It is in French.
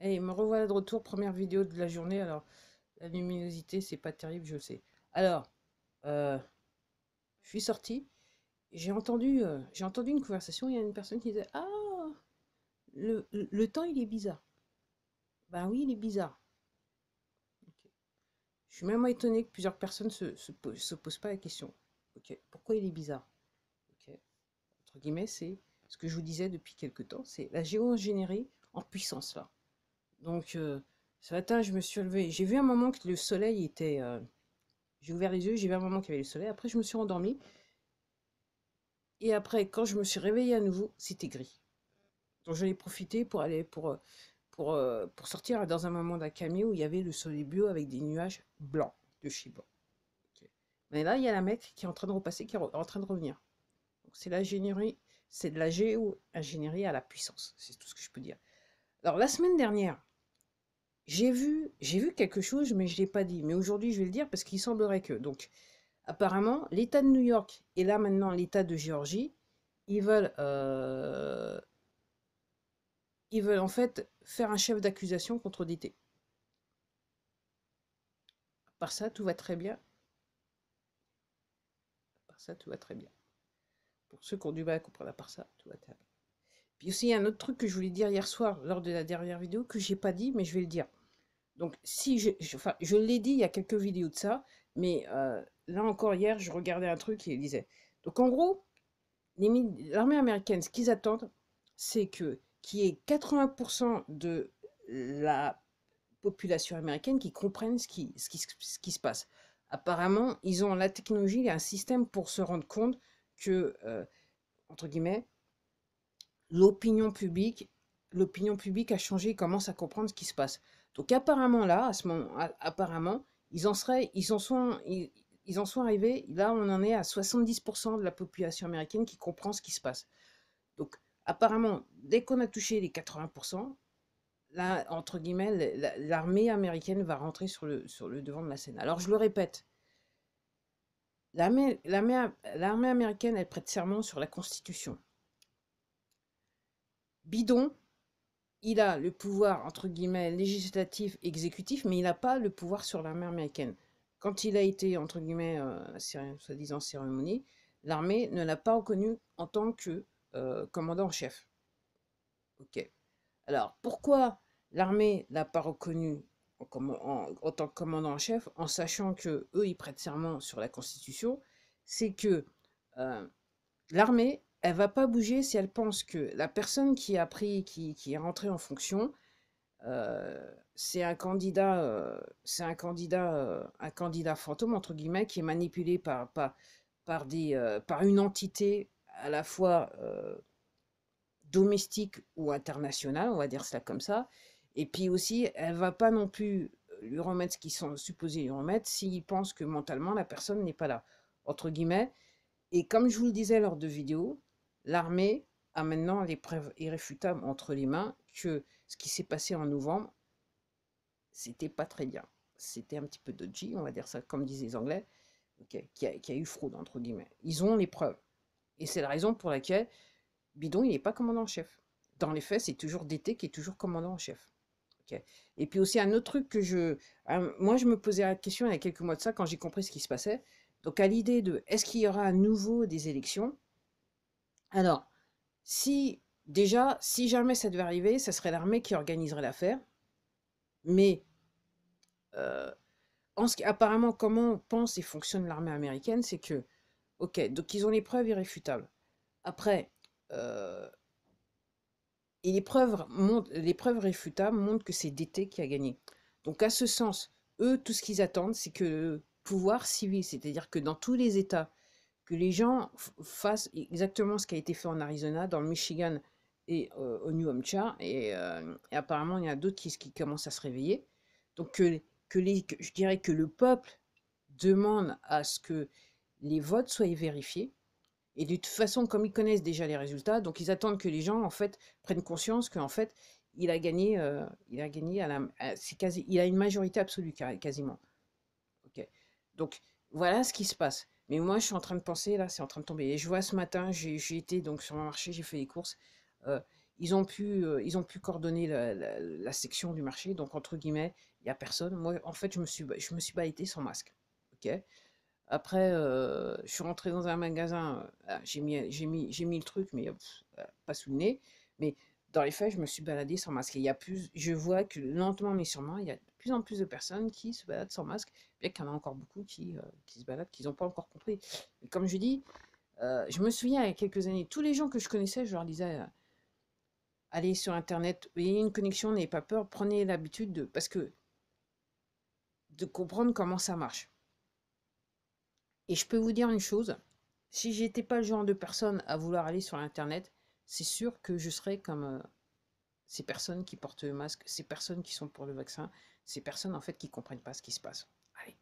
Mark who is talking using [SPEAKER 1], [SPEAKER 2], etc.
[SPEAKER 1] Et eh, me revoilà de retour, première vidéo de la journée. Alors, la luminosité, c'est pas terrible, je sais. Alors, euh, je suis sortie, j'ai entendu, euh, j'ai entendu une conversation, il y a une personne qui disait Ah, le, temps, il est bizarre. Ben oui, il est bizarre. Je suis même étonnée que plusieurs personnes ne se, posent pas la question. Ok, Pourquoi il est bizarre Entre guillemets, c'est ce que je vous disais depuis quelque temps, c'est la géo-ingénierie en puissance là. Donc, euh, ce matin, je me suis levée. J'ai vu un moment que le soleil était. Euh, j'ai ouvert les yeux, j'ai vu un moment qu'il y avait le soleil. Après, je me suis endormie. Et après, quand je me suis réveillée à nouveau, c'était gris. Donc, j'allais profiter pour aller pour, euh, pour, sortir hein, dans un moment d'un camion où il y avait le soleil bleu avec des nuages blancs de chez Mais là, il y a la mec qui est en train de repasser, qui est en train de revenir. Donc, c'est l'ingénierie, c'est de la géo-ingénierie à la puissance. C'est tout ce que je peux dire. Alors la semaine dernière, j'ai vu, j'ai vu quelque chose, mais je ne l'ai pas dit. Mais aujourd'hui, je vais le dire parce qu'il semblerait que. Donc, apparemment, l'État de New York et là maintenant l'État de Géorgie, ils veulent, euh, ils veulent en fait faire un chef d'accusation contre DT. À part ça, tout va très bien. À part ça, tout va très bien. Pour ceux qui ont du mal à comprendre à part ça, tout va très bien il y a un autre truc que je voulais dire hier soir lors de la dernière vidéo que j'ai pas dit, mais je vais le dire. Donc, si je, enfin, je l'ai dit il y a quelques vidéos de ça, mais euh, là encore hier, je regardais un truc et disait. Donc, en gros, l'armée américaine, ce qu'ils attendent, c'est que qu'il y ait 80% de la population américaine qui comprennent ce qui, ce qui, se passe. Apparemment, ils ont la technologie il et un système pour se rendre compte que, euh, entre guillemets, l'opinion publique, l'opinion publique a changé, et commence à comprendre ce qui se passe. Donc apparemment là, à ce moment, apparemment, ils en ils sont, ils, en sont arrivés. Là, on en est à 70% de la population américaine qui comprend ce qui se passe. Donc apparemment, dès qu'on a touché les 80%, là, entre guillemets, l'armée américaine va rentrer sur le, sur le devant de la scène. Alors je le répète, l'armée américaine, elle prête serment sur la Constitution bidon, il a le pouvoir, entre guillemets, législatif, exécutif, mais il n'a pas le pouvoir sur l'armée américaine. Quand il a été, entre guillemets, euh, soi-disant cérémonie, l'armée ne l'a pas reconnu en tant que euh, commandant en chef. Ok. Alors, pourquoi l'armée ne l'a pas reconnu en, tant que commandant en chef, en sachant que ils prêtent serment sur la Constitution C'est que euh, l'armée elle va pas bouger si elle pense que la personne qui a pris, qui, qui est rentrée en fonction, euh, c'est un candidat, euh, c'est un candidat, euh, un candidat fantôme entre guillemets qui est manipulé par par des par une entité à la fois domestique ou internationale, on va dire cela comme ça. Et puis aussi, elle va pas non plus lui remettre ce qu'ils sont supposés lui remettre s'il pense que mentalement la personne n'est pas là entre guillemets. Et comme je vous le disais lors de vidéos, l'armée a maintenant les preuves irréfutables entre les mains que ce qui s'est passé en novembre, c'était pas très bien. C'était un petit peu dodgy, on va dire ça comme disent les Anglais, qui, a, eu fraude, entre guillemets. Ils ont les preuves. Et c'est la raison pour laquelle Bidon, il n'est pas commandant en chef. Dans les faits, c'est toujours DT qui est toujours commandant en chef. Et puis aussi un autre truc que je... moi, je me posais la question il y a quelques mois de ça, quand j'ai compris ce qui se passait. Donc à l'idée de, est-ce qu'il y aura à nouveau des élections alors, si déjà, si jamais ça devait arriver, ce serait l'armée qui organiserait l'affaire. Mais euh, en ce qui, apparemment, comment pense et fonctionne l'armée américaine, c'est que, ok, donc ils ont les preuves irréfutables. Après, euh, et les preuves, les preuves réfutables montrent que c'est DT qui a gagné. Donc à ce sens, eux, tout ce qu'ils attendent, c'est que le pouvoir civil, c'est-à-dire que dans tous les États que les gens fassent exactement ce qui a été fait en Arizona, dans le Michigan et euh, au New Hampshire. Euh, et, apparemment, il y en a d'autres qui, qui, commencent à se réveiller. Donc, que, les, je dirais que le peuple demande à ce que les votes soient vérifiés. Et de toute façon, comme ils connaissent déjà les résultats, donc ils attendent que les gens, en fait, prennent conscience qu'en fait, il a gagné, euh, il a gagné à la, quasi, il a une majorité absolue quasiment. Ok. Donc voilà ce qui se passe. Mais moi, je suis en train de penser, là, c'est en train de tomber. Et je vois ce matin, j'ai été donc sur un marché, j'ai fait les courses. Euh, ils, ont pu, euh, ils ont pu coordonner la, section du marché, donc entre guillemets, il n'y a personne. Moi, en fait, je me suis, je me suis balayé sans masque. ok Après, euh, je suis rentré dans un magasin, ah, j'ai mis, mis, le truc, mais pas sous le nez. Mais dans les faits, je me suis baladé sans masque. Et il y a plus, je vois que lentement mais sûrement, il y a plus en plus de personnes qui se baladent sans masque, bien qu'il y en a encore beaucoup qui, euh, qui se baladent, qu'ils n'ont pas encore compris. comme je dis, euh, je me souviens il y a quelques années, tous les gens que je connaissais, je leur disais euh, allez sur internet, ayez une connexion, n'ayez pas peur, prenez l'habitude de. parce que. de comprendre comment ça marche. Et je peux vous dire une chose, si j'étais pas le genre de personne à vouloir aller sur internet, c'est sûr que je serais comme ces personnes qui portent le masque, ces personnes qui sont pour le vaccin, ces personnes en fait qui comprennent pas ce qui se passe. Allez,